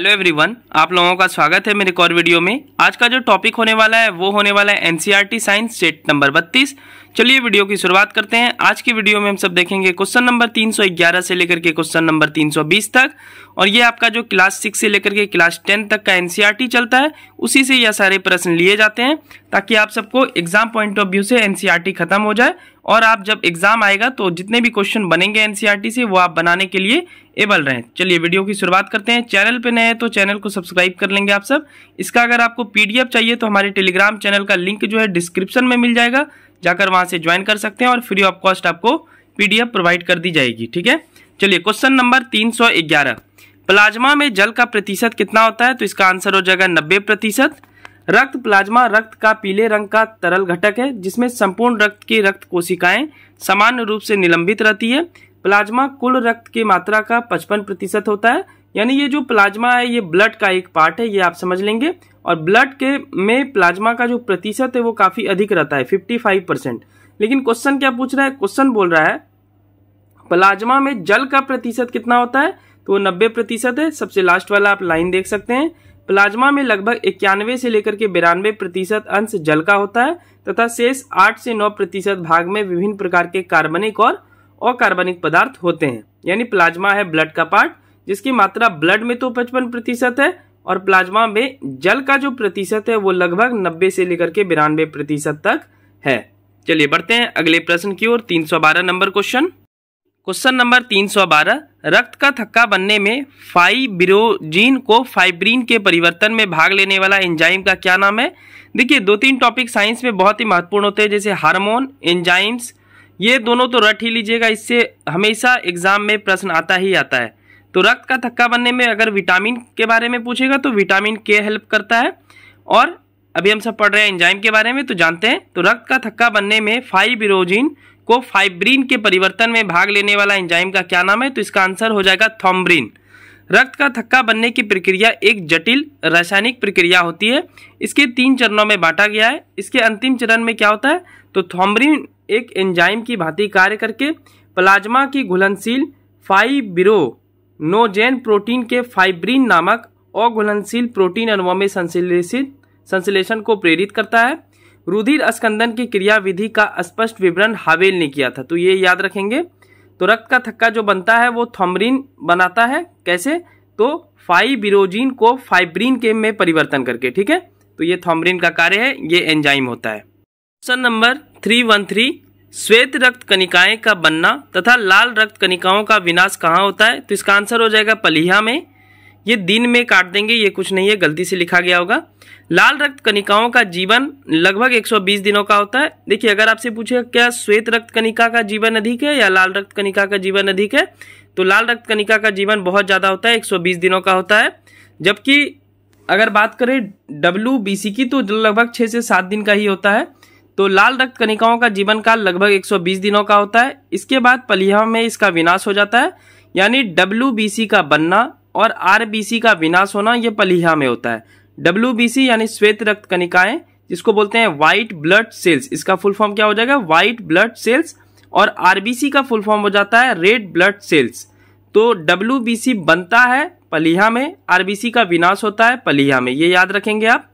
hello everyone आप लोगों का स्वागत है मेरे एक और वीडियो में आज का जो टॉपिक होने वाला है वो होने वाला है एनसीईआरटी साइंस सेट नंबर 32 चलिए वीडियो की शुरुआत करते हैं आज की वीडियो में हम सब देखेंगे क्वेश्चन नंबर 311 से लेकर के क्वेश्चन नंबर 320 तक और ये आपका जो क्लास सिक्स से लेकर के क्लास टेन तक का एनसीईआरटी e चलता है उसी से यह सारे प्रश्न लिए जाते हैं ताकि आप सबको एग्जाम पॉइंट ऑफ व्यू से एनसीईआरटी e खत्म हो जाए और आप जब एग्ज़ाम आएगा तो जितने भी क्वेश्चन बनेंगे एनसीईआरटी e से वो आप बनाने के लिए एबल रहें चलिए वीडियो की शुरुआत करते हैं चैनल पे नए हैं तो चैनल को सब्सक्राइब कर लेंगे आप सब इसका अगर आपको पीडीएफ चाहिए तो हमारे टेलीग्राम चैनल का लिंक जो है डिस्क्रिप्शन में मिल जाएगा जाकर वहाँ से ज्वाइन कर सकते हैं और फ्री ऑफ कॉस्ट आपको पी प्रोवाइड कर दी जाएगी ठीक है चलिए क्वेश्चन नंबर तीन प्लाज्मा में जल का प्रतिशत कितना होता है तो इसका आंसर हो जाएगा नब्बे प्रतिशत रक्त प्लाज्मा रक्त का पीले रंग का तरल घटक है जिसमें संपूर्ण रक्त की रक्त कोशिकाएं सामान्य रूप से निलंबित रहती है प्लाज्मा कुल रक्त की मात्रा का पचपन प्रतिशत होता है यानी ये जो प्लाज्मा है ये ब्लड का एक पार्ट है ये आप समझ लेंगे और ब्लड के में प्लाज्मा का जो प्रतिशत है वो काफ़ी अधिक रहता है फाइव परसेंट लेकिन क्वेश्चन क्या पूछ रहा है क्वेश्चन बोल रहा है प्लाज्मा में जल का प्रतिशत कितना होता है तो वो नब्बे प्रतिशत है सबसे लास्ट वाला आप लाइन देख सकते हैं प्लाज्मा में लगभग इक्यानवे से लेकर के बिरानवे प्रतिशत अंश जल का होता है तथा शेष आठ से नौ प्रतिशत भाग में विभिन्न प्रकार के कार्बनिक और अकार्बनिक पदार्थ होते हैं यानी प्लाज्मा है ब्लड का पार्ट जिसकी मात्रा ब्लड में तो पचपन प्रतिशत है और प्लाज्मा में जल का जो प्रतिशत है वो लगभग नब्बे से लेकर के बिरानवे प्रतिशत तक है चलिए बढ़ते हैं अगले प्रश्न की ओर 312 नंबर क्वेश्चन क्वेश्चन नंबर 312 रक्त का थक्का बनने में फाइब्रोजीन को फाइब्रीन के परिवर्तन में भाग लेने वाला एंजाइम का क्या नाम है देखिए दो तीन टॉपिक साइंस में बहुत ही महत्वपूर्ण होते हैं जैसे हार्मोन एंजाइम्स ये दोनों तो रट ही लीजिएगा इससे हमेशा एग्जाम में प्रश्न आता ही आता है तो रक्त का थक्का बनने में अगर विटामिन के बारे में पूछेगा तो विटामिन के हेल्प करता है और अभी हम सब पढ़ रहे हैं एंजाइम के बारे में तो जानते हैं तो रक्त का थक्का बनने में फाइब्रोजीन को फाइब्रीन के परिवर्तन में भाग लेने वाला एंजाइम का क्या नाम है तो इसका आंसर हो जाएगा थॉम्ब्रीन रक्त का थक्का बनने की प्रक्रिया एक जटिल रासायनिक प्रक्रिया होती है इसके तीन चरणों में बांटा गया है इसके अंतिम चरण में क्या होता है तो थॉम्ब्रीन एक एंजाइम की भांति कार्य करके प्लाज्मा की घुलनशील फाइब्रोनोजेन प्रोटीन के फाइब्रीन नामक अघुलनशील प्रोटीन अनुभव में संश्लेषित संश्लेषण को प्रेरित करता है रुधिर स्कंदन की क्रियाविधि का स्पष्ट विवरण हावेल ने किया था तो ये याद रखेंगे तो रक्त का थक्का जो बनता है वो थम्बरिन बनाता है कैसे तो फाइबिरोजिन को फाइब्रीन के में परिवर्तन करके ठीक है तो ये थम्बरिन का कार्य है ये एंजाइम होता है question number three one three श्वेत रक्त कनिकाएं का बनना तथा लाल रक्त कनिकाओं का विनाश कहाँ होता है तो इसका आंसर हो जाएगा पलिहा में ये दिन में काट देंगे ये कुछ नहीं है गलती से लिखा गया होगा लाल रक्त कनिकाओं का जीवन लगभग 120 दिनों का होता है देखिए अगर आपसे पूछे क्या श्वेत रक्त कनिका का जीवन अधिक है या लाल रक्त कनिका का जीवन अधिक है तो लाल रक्त कनिका का जीवन बहुत ज़्यादा होता है 120 दिनों का होता है जबकि अगर बात करें डब्ल्यू की तो लगभग छः से सात दिन का ही होता है तो लाल रक्त कनिकाओं का जीवन काल लगभग 120 दिनों का होता है इसके बाद पलिया में इसका विनाश हो जाता है यानी डब्ल्यू का बनना और आरबीसी का विनाश होना यह पलिहा में होता है डब्ल्यूबीसी यानी श्वेत रक्त कनिकाएं जिसको बोलते हैं व्हाइट ब्लड सेल्स इसका फुल फॉर्म क्या हो जाएगा व्हाइट ब्लड सेल्स और आरबीसी का फुल फॉर्म हो जाता है रेड ब्लड सेल्स तो डब्ल्यू बनता है पलिहा में आरबीसी का विनाश होता है पलिहा में ये याद रखेंगे आप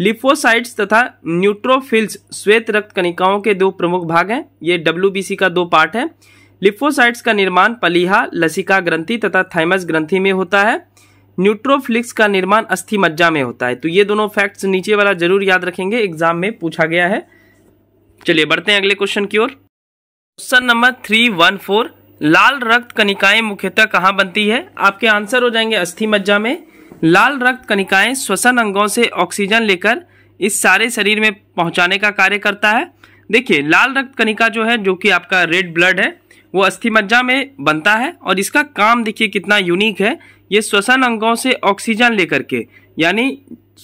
लिफोसाइट्स तथा न्यूट्रोफिल्स श्वेत रक्त कनिकाओं के दो प्रमुख भाग हैं ये डब्ल्यू का दो पार्ट है लिफोसाइट्स का निर्माण पलीहा लसिका ग्रंथि तथा थाइमस ग्रंथि में होता है न्यूट्रोफ्लिक्स का निर्माण अस्थि मज्जा में होता है तो ये दोनों फैक्ट्स नीचे वाला जरूर याद रखेंगे एग्जाम में पूछा गया है चलिए बढ़ते हैं अगले क्वेश्चन की ओर question number three one four लाल रक्त कनिकाएं मुख्यतः कहाँ बनती है आपके आंसर हो जाएंगे अस्थि मज्जा में लाल रक्त कनिकाएं श्वसन अंगों से ऑक्सीजन लेकर इस सारे शरीर में पहुंचाने का कार्य करता है देखिए लाल रक्त कनिका जो है जो कि आपका रेड ब्लड है वो अस्थि मज्जा में बनता है और इसका काम देखिए कितना यूनिक है ये श्वसन अंगों से ऑक्सीजन लेकर के यानी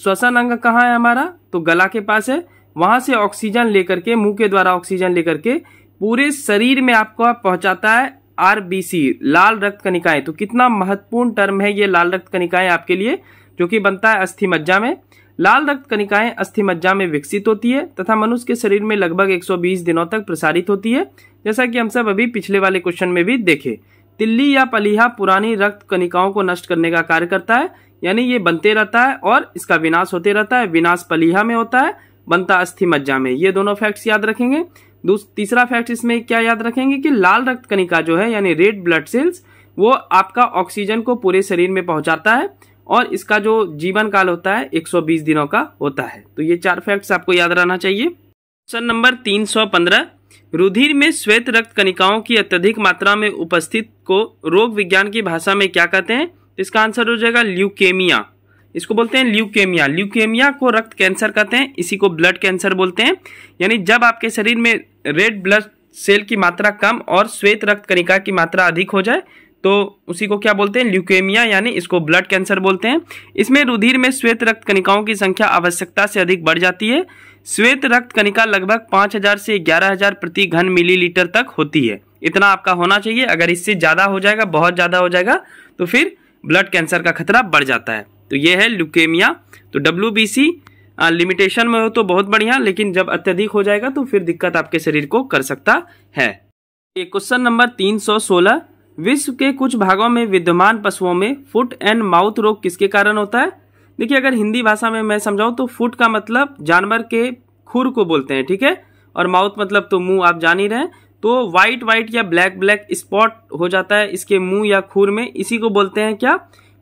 श्वसन अंग कहाँ है हमारा तो गला के पास है वहाँ से ऑक्सीजन लेकर के मुंह के द्वारा ऑक्सीजन लेकर के पूरे शरीर में आपको पहुँचाता है आरबीसी लाल रक्त कनिकाएं तो कितना महत्वपूर्ण टर्म है ये लाल रक्त कनिकाएं आपके लिए जो कि बनता है अस्थि मज्जा में लाल रक्त कणिकाएं अस्थि मज्जा में विकसित होती है तथा मनुष्य के शरीर में लगभग 120 दिनों तक प्रसारित होती है जैसा कि हम सब अभी पिछले वाले क्वेश्चन में भी देखे तिल्ली या पलीहा पुरानी रक्त कनिकाओं को नष्ट करने का कार्य करता है यानी ये बनते रहता है और इसका विनाश होते रहता है विनाश पलीहा में होता है बनता अस्थि मज्जा में ये दोनों फैक्ट्स याद रखेंगे तीसरा फैक्ट इसमें क्या याद रखेंगे कि लाल रक्त कनिका जो है यानी रेड ब्लड सेल्स वो आपका ऑक्सीजन को पूरे शरीर में पहुंचाता है और इसका जो जीवन काल होता है 120 दिनों का होता है तो ये चार फैक्ट्स आपको याद रहना चाहिए क्वेश्चन नंबर 315 रुधिर में श्वेत रक्त कणिकाओं की अत्यधिक मात्रा में उपस्थित को रोग विज्ञान की भाषा में क्या कहते हैं तो इसका आंसर हो जाएगा ल्यूकेमिया इसको बोलते हैं ल्यूकेमिया ल्यूकेमिया को रक्त कैंसर कहते हैं इसी को ब्लड कैंसर बोलते हैं यानी जब आपके शरीर में रेड ब्लड सेल की मात्रा कम और श्वेत रक्त कणिका की मात्रा अधिक हो जाए तो उसी को क्या बोलते हैं ल्यूकेमिया यानी इसको ब्लड कैंसर बोलते हैं इसमें रुधिर में श्वेत रक्त कणिकाओं की संख्या आवश्यकता से अधिक बढ़ जाती है श्वेत रक्त कणिका लगभग 5000 से 11000 प्रति घन मिलीलीटर तक होती है इतना आपका होना चाहिए अगर इससे ज़्यादा हो जाएगा बहुत ज़्यादा हो जाएगा तो फिर ब्लड कैंसर का खतरा बढ़ जाता है तो ये है ल्यूकेमिया तो डब्ल्यू लिमिटेशन में हो तो बहुत बढ़िया लेकिन जब अत्यधिक हो जाएगा तो फिर दिक्कत आपके शरीर को कर सकता है क्वेश्चन नंबर 316 विश्व के कुछ भागों में विद्यमान पशुओं में फुट एंड माउथ रोग किसके कारण होता है देखिए अगर हिंदी भाषा में मैं समझाऊं तो फुट का मतलब जानवर के खुर को बोलते हैं ठीक है और माउथ मतलब तो मुंह आप जान ही रहे तो वाइट वाइट या ब्लैक ब्लैक स्पॉट हो जाता है इसके मुंह या खुर में इसी को बोलते हैं क्या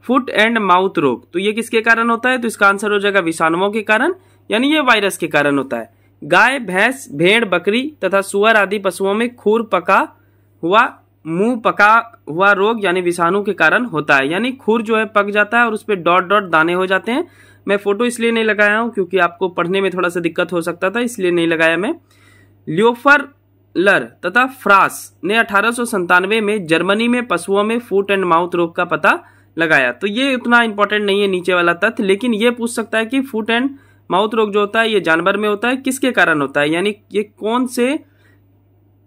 फुट एंड माउथ रोग तो ये किसके कारण होता है तो इसका आंसर हो जाएगा विषाणुओं के कारण यानी ये वायरस के कारण होता है गाय भैंस भेड़ बकरी तथा सुअर आदि पशुओं में खुर पका हुआ मुंह पका हुआ रोग यानी विषाणु के कारण होता है यानी खुर जो है पक जाता है और उस पर डॉट डॉट दाने हो जाते हैं मैं फोटो इसलिए नहीं लगाया हूँ क्योंकि आपको पढ़ने में थोड़ा सा दिक्कत हो सकता था इसलिए नहीं लगाया मैं लियोफर लर तथा फ्रांस ने अठारह में जर्मनी में पशुओं में फूट एंड माउथ रोग का पता लगाया तो ये उतना इंपॉर्टेंट नहीं है नीचे वाला तथ्य लेकिन ये पूछ सकता है कि फूट एंड माउथ रोग जो होता है ये जानवर में होता है किसके कारण होता है यानी ये कौन से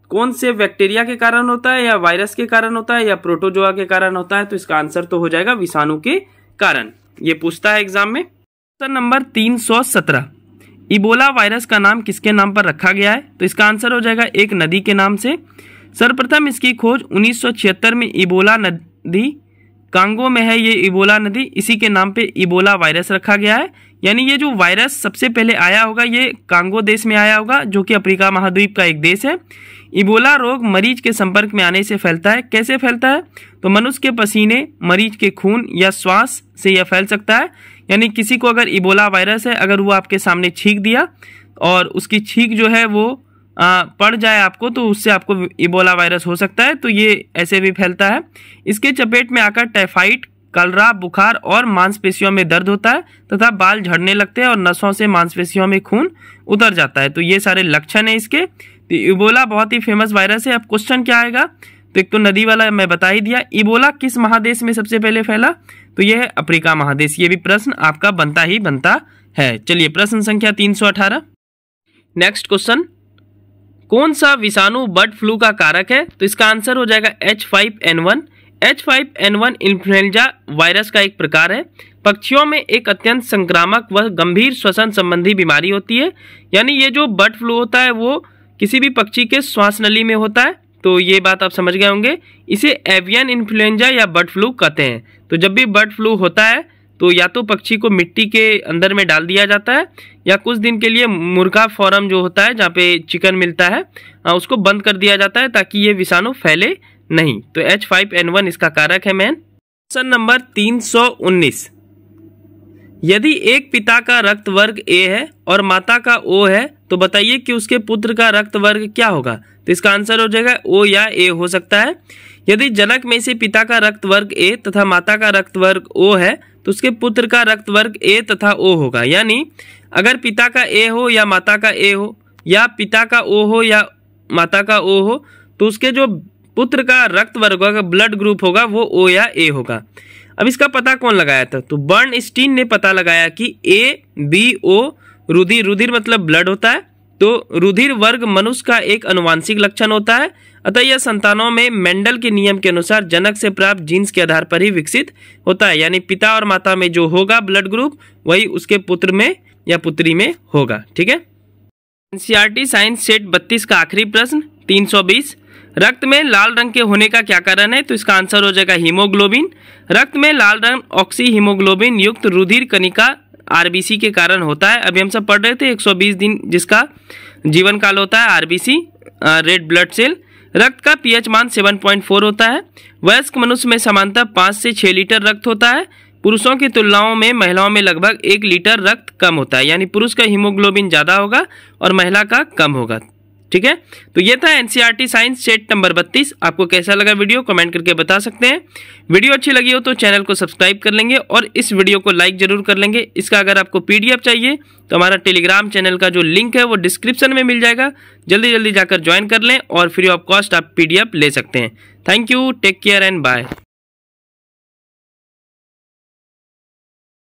कौन से बैक्टीरिया के कारण होता है या वायरस के कारण होता है या प्रोटोजोआ के कारण होता है तो इसका आंसर तो हो जाएगा विषाणु के कारण ये पूछता है एग्जाम में क्वेश्चन नंबर 317 इबोला वायरस का नाम किसके नाम पर रखा गया है तो इसका आंसर हो जाएगा एक नदी के नाम से सर्वप्रथम इसकी खोज उन्नीस में इबोला नदी कांगो में है ये इबोला नदी इसी के नाम पे इबोला वायरस रखा गया है यानी ये जो वायरस सबसे पहले आया होगा ये कांगो देश में आया होगा जो कि अफ्रीका महाद्वीप का एक देश है इबोला रोग मरीज के संपर्क में आने से फैलता है कैसे फैलता है तो मनुष्य के पसीने मरीज के खून या श्वास से यह फैल सकता है यानी किसी को अगर इबोला वायरस है अगर वो आपके सामने छींक दिया और उसकी छींक जो है वो आ, पड़ जाए आपको तो उससे आपको इबोला वायरस हो सकता है तो ये ऐसे भी फैलता है इसके चपेट में आकर टाइफाइड कलरा बुखार और मांसपेशियों में दर्द होता है तथा बाल झड़ने लगते हैं और नसों से मांसपेशियों में खून उतर जाता है तो ये सारे लक्षण है इसके तो इबोला बहुत ही फेमस वायरस है अब क्वेश्चन क्या आएगा तो एक तो नदी वाला मैं बता ही दिया इबोला किस महादेश में सबसे पहले फैला तो यह है अफ्रीका महादेश ये भी प्रश्न आपका बनता ही बनता है चलिए प्रश्न संख्या 318 नेक्स्ट क्वेश्चन कौन सा विषाणु बर्ड फ्लू का कारक है तो इसका आंसर हो जाएगा H five N one H five N one influenza virus का एक प्रकार है पक्षियों में एक अत्यंत संक्रामक व गंभीर श्वसन संबंधी बीमारी होती है यानी ये जो बर्ड फ्लू होता है वो किसी भी पक्षी के श्वास नली में होता है तो ये बात आप समझ गए होंगे इसे एवियन इन्फ्लुएंजा या बर्ड फ्लू कहते हैं तो जब भी बर्ड फ्लू होता है तो या तो पक्षी को मिट्टी के अंदर में डाल दिया जाता है या कुछ दिन के लिए मुर्गा फॉरम जो होता है जहाँ पे चिकन मिलता है हाँ, उसको बंद कर दिया जाता है ताकि ये विषाणु फैले नहीं तो एच फाइव एन वन इसका कारक है मैन क्वेश्चन नंबर तीन सौ उन्नीस यदि एक पिता का रक्त वर्ग ए है और माता का ओ है तो बताइए कि उसके पुत्र का रक्त वर्ग क्या होगा तो इसका आंसर हो जाएगा ओ या ए हो सकता है यदि जनक में से पिता का रक्त वर्ग ए तथा माता का रक्त वर्ग ओ है तो उसके पुत्र का रक्त वर्ग ए तथा ओ होगा यानी अगर पिता का ए हो या माता का ए हो या पिता का ओ हो या माता का ओ हो तो उसके जो पुत्र का रक्त वर्ग का ब्लड ग्रुप होगा वो ओ या ए होगा अब इसका पता कौन लगाया था तो बर्न स्टीन ने पता लगाया कि ए बी ओ रुधिर रुधिर मतलब ब्लड होता है तो रुधिर वर्ग मनुष्य का एक अनुवांशिक लक्षण होता है अतः यह संतानों में मेंडल के नियम के अनुसार जनक से प्राप्त जीन्स के आधार पर ही विकसित होता है यानी पिता और माता में जो होगा ब्लड ग्रुप वही उसके पुत्र में या पुत्री में होगा ठीक है एनसीआरटी साइंस सेट बत्तीस का आखिरी प्रश्न 320 रक्त में लाल रंग के होने का क्या कारण है तो इसका आंसर हो जाएगा हीमोग्लोबिन रक्त में लाल रंग ऑक्सी हीमोग्लोबिन युक्त रुधिर कनिका आरबीसी के कारण होता है अभी हम सब पढ़ रहे थे 120 दिन जिसका जीवन काल होता है आरबीसी रेड ब्लड सेल रक्त का पीएच मान 7.4 होता है वयस्क मनुष्य में समानता पाँच से छः लीटर रक्त होता है पुरुषों की तुलनाओं में महिलाओं में लगभग एक लीटर रक्त कम होता है यानी पुरुष का हीमोग्लोबिन ज़्यादा होगा और महिला का कम होगा ठीक है तो ये था टी साइंस सेट नंबर बत्तीस आपको कैसा लगा वीडियो कमेंट करके बता सकते हैं वीडियो अच्छी लगी हो तो चैनल को सब्सक्राइब कर लेंगे और इस वीडियो को लाइक जरूर कर लेंगे इसका अगर आपको पीडीएफ चाहिए तो हमारा टेलीग्राम चैनल का जो लिंक है वो डिस्क्रिप्शन में मिल जाएगा जल्दी जल्दी जाकर ज्वाइन कर लें और फ्री ऑफ कॉस्ट आप पी ले सकते हैं thank you take care and bye